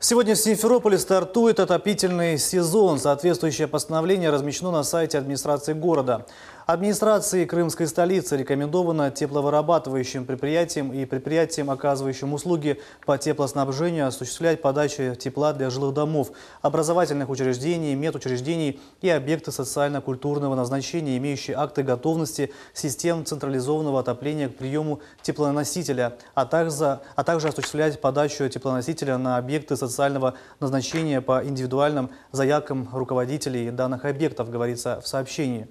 Сегодня в Симферополе стартует отопительный сезон. Соответствующее постановление размещено на сайте администрации города. Администрации крымской столицы рекомендовано тепловырабатывающим предприятиям и предприятиям, оказывающим услуги по теплоснабжению, осуществлять подачу тепла для жилых домов, образовательных учреждений, медучреждений и объекты социально-культурного назначения, имеющие акты готовности систем централизованного отопления к приему теплоносителя, а также, а также осуществлять подачу теплоносителя на объекты социального назначения по индивидуальным заявкам руководителей данных объектов, говорится в сообщении.